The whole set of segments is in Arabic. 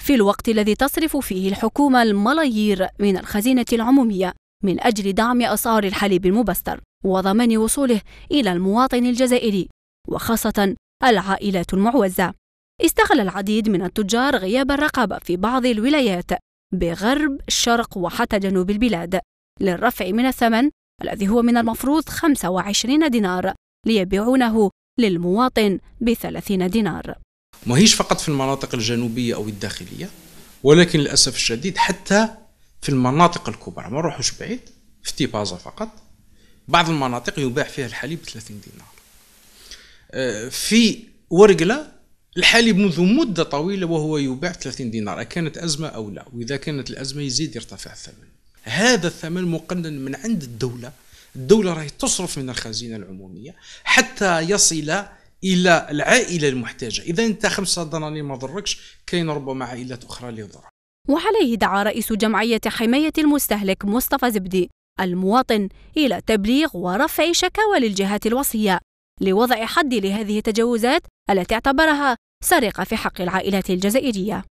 في الوقت الذي تصرف فيه الحكومة الملايير من الخزينة العمومية من أجل دعم أسعار الحليب المبستر وضمان وصوله إلى المواطن الجزائري وخاصة العائلات المعوزة استغل العديد من التجار غياب الرقابة في بعض الولايات بغرب الشرق وحتى جنوب البلاد للرفع من الثمن الذي هو من المفروض 25 دينار ليبيعونه للمواطن ب 30 دينار ماهيش فقط في المناطق الجنوبية أو الداخلية ولكن للأسف الشديد حتى في المناطق الكبرى ما نروحوش بعيد في تيبازا فقط بعض المناطق يباع فيها الحليب 30 دينار آه، في ورقلة الحليب منذ مدة طويلة وهو يباع 30 دينار أكانت أزمة أو لا وإذا كانت الأزمة يزيد يرتفع الثمن هذا الثمن مقنن من عند الدولة الدولة راهي تصرف من الخزينة العمومية حتى يصل الى العائله المحتاجه اذا انت خمسه دنانير ما ضركش كاين ربما عائلات اخرى اللي ضر وعليه دعا رئيس جمعيه حمايه المستهلك مصطفى زبدي المواطن الى تبليغ ورفع شكاوى للجهات الوصيه لوضع حد لهذه التجاوزات التي اعتبرها سرقه في حق العائلات الجزائريه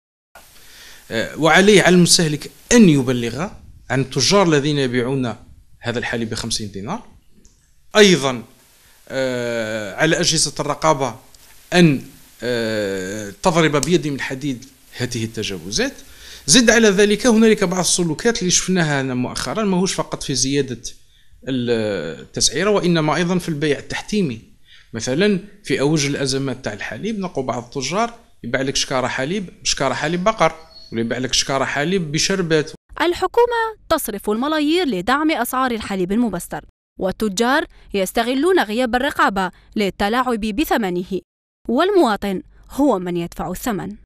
أه، وعليه على المستهلك ان يبلغ عن التجار الذين يبيعون هذا الحليب ب 50 دينار أيضا آه، على أجهزة الرقابة أن آه، تضرب بيد من حديد هذه التجاوزات زد على ذلك هنالك بعض السلوكات اللي شفناها مؤخرا ماهوش فقط في زيادة التسعيرة وإنما أيضا في البيع التحتيمي مثلا في أوج الأزمات تاع الحليب نقوا بعض التجار يبيع لك شكارة حليب شكارة حليب بقر ولا يبيع لك شكارة حليب بشربات الحكومة تصرف الملايير لدعم أسعار الحليب المبستر والتجار يستغلون غياب الرقابة للتلاعب بثمنه والمواطن هو من يدفع الثمن